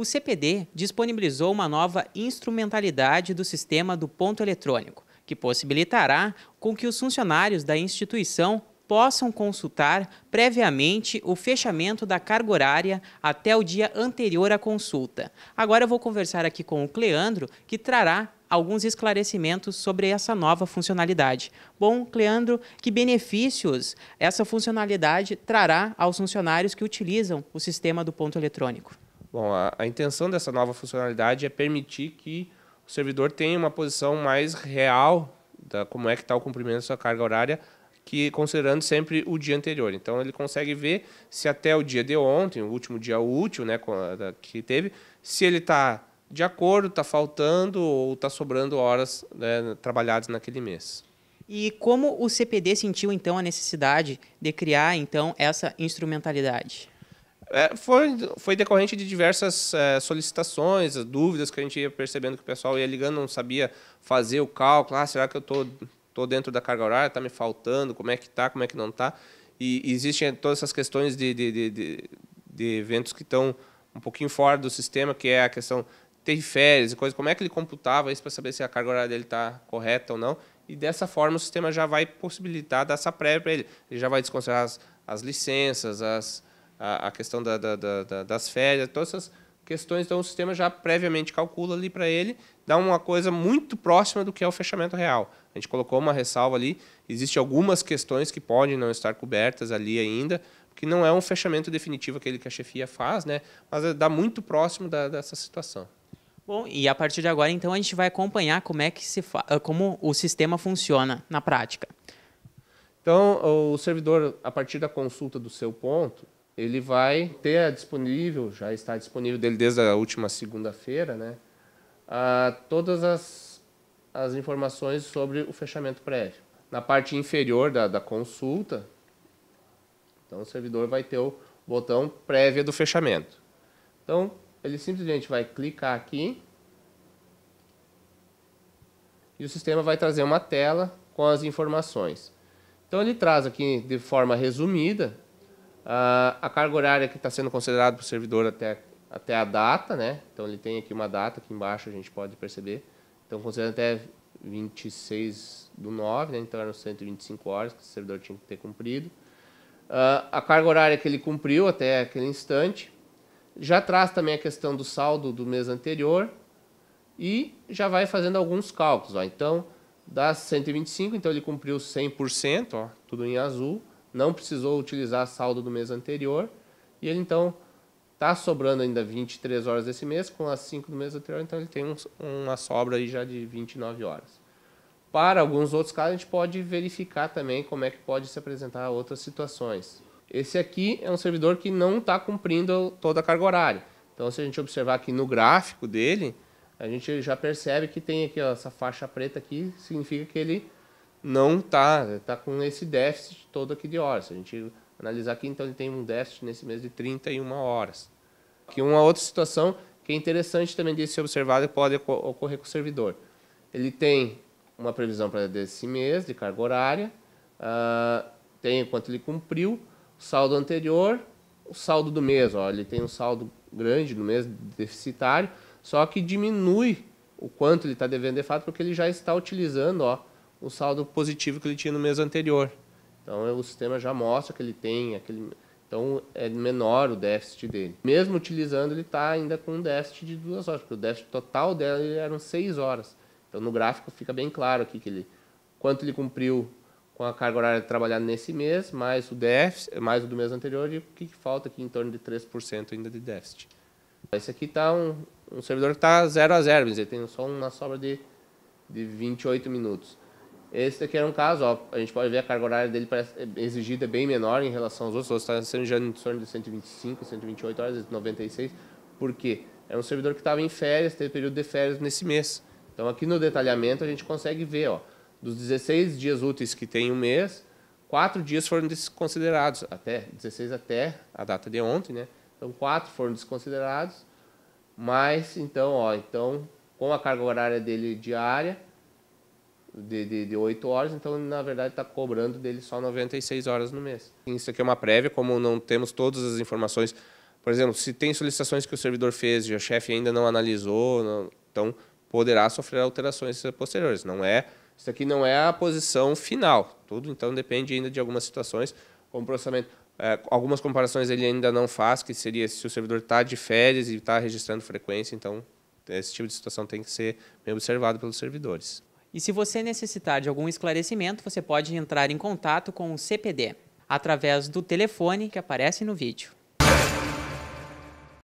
o CPD disponibilizou uma nova instrumentalidade do sistema do ponto eletrônico, que possibilitará com que os funcionários da instituição possam consultar previamente o fechamento da carga horária até o dia anterior à consulta. Agora eu vou conversar aqui com o Cleandro, que trará alguns esclarecimentos sobre essa nova funcionalidade. Bom, Cleandro, que benefícios essa funcionalidade trará aos funcionários que utilizam o sistema do ponto eletrônico? Bom, a, a intenção dessa nova funcionalidade é permitir que o servidor tenha uma posição mais real da como é que está o cumprimento da sua carga horária, que considerando sempre o dia anterior. Então ele consegue ver se até o dia de ontem, o último dia útil, né, que teve, se ele está de acordo, está faltando ou está sobrando horas né, trabalhadas naquele mês. E como o CPD sentiu então a necessidade de criar então essa instrumentalidade? É, foi, foi decorrente de diversas é, solicitações, dúvidas que a gente ia percebendo que o pessoal ia ligando, não sabia fazer o cálculo. Ah, será que eu estou tô, tô dentro da carga horária? Está me faltando? Como é que está? Como é que não está? E, e, existem todas essas questões de, de, de, de, de eventos que estão um pouquinho fora do sistema, que é a questão ter férias e coisas. Como é que ele computava isso para saber se a carga horária dele está correta ou não? E dessa forma o sistema já vai possibilitar dar essa prévia para ele. Ele já vai desconsiderar as, as licenças, as a, a questão da, da, da, das férias, todas essas questões, então o sistema já previamente calcula ali para ele, dá uma coisa muito próxima do que é o fechamento real. A gente colocou uma ressalva ali, existe algumas questões que podem não estar cobertas ali ainda, que não é um fechamento definitivo aquele que a chefia faz, né? mas dá muito próximo da, dessa situação. Bom, e a partir de agora, então, a gente vai acompanhar como é que se ah, como o sistema funciona na prática. Então, o servidor, a partir da consulta do seu ponto, ele vai ter é disponível, já está disponível dele desde a última segunda-feira, né? A, todas as, as informações sobre o fechamento prévio. Na parte inferior da, da consulta, então o servidor vai ter o botão prévia do fechamento. Então, ele simplesmente vai clicar aqui e o sistema vai trazer uma tela com as informações. Então, ele traz aqui de forma resumida Uh, a carga horária que está sendo considerada para o servidor até, até a data, né? Então ele tem aqui uma data, aqui embaixo a gente pode perceber. Então considerando até 26 do 9, né? então eram 125 horas que o servidor tinha que ter cumprido. Uh, a carga horária que ele cumpriu até aquele instante. Já traz também a questão do saldo do mês anterior e já vai fazendo alguns cálculos. Ó. Então, das 125, então ele cumpriu 100%, ó, tudo em azul não precisou utilizar saldo do mês anterior e ele então está sobrando ainda 23 horas desse mês com as 5 do mês anterior, então ele tem um, uma sobra aí já de 29 horas. Para alguns outros casos, a gente pode verificar também como é que pode se apresentar outras situações. Esse aqui é um servidor que não está cumprindo toda a carga horária. Então, se a gente observar aqui no gráfico dele, a gente já percebe que tem aqui ó, essa faixa preta aqui, significa que ele não está tá com esse déficit todo aqui de horas. Se a gente analisar aqui, então ele tem um déficit nesse mês de 31 horas. Que uma outra situação que é interessante também de ser e pode ocorrer com o servidor. Ele tem uma previsão para desse mês de carga horária, uh, tem quanto ele cumpriu, o saldo anterior, o saldo do mês. Ó, ele tem um saldo grande no mês deficitário, só que diminui o quanto ele está devendo de fato, porque ele já está utilizando ó, o saldo positivo que ele tinha no mês anterior. Então, é, o sistema já mostra que ele tem aquele. Então, é menor o déficit dele. Mesmo utilizando, ele está ainda com um déficit de duas horas, porque o déficit total dela eram seis horas. Então, no gráfico fica bem claro aqui que ele, quanto ele cumpriu com a carga horária trabalhada nesse mês, mais o déficit, mais o do mês anterior, e o que, falta aqui em torno de 3% ainda de déficit. Esse aqui está um, um servidor que está 0 a 0, quer dizer, tem só uma sobra de, de 28 minutos. Esse daqui era um caso, ó, a gente pode ver a carga horária dele parece, é, exigida é bem menor em relação aos outros, está sendo já em torno de 125, 128 horas, 96, porque é um servidor que estava em férias, teve período de férias nesse mês. Então aqui no detalhamento a gente consegue ver, ó, dos 16 dias úteis que tem um mês, quatro dias foram desconsiderados, até 16 até a data de ontem, né? Então quatro foram desconsiderados, mas então, ó, então com a carga horária dele diária, de, de, de 8 horas, então na verdade está cobrando dele só 96 horas no mês. Isso aqui é uma prévia, como não temos todas as informações. Por exemplo, se tem solicitações que o servidor fez e o chefe ainda não analisou, não, então poderá sofrer alterações posteriores. Não é, isso aqui não é a posição final. Tudo então depende ainda de algumas situações, como processamento. É, algumas comparações ele ainda não faz, que seria se o servidor está de férias e está registrando frequência, então esse tipo de situação tem que ser bem observado pelos servidores. E se você necessitar de algum esclarecimento, você pode entrar em contato com o CPD através do telefone que aparece no vídeo.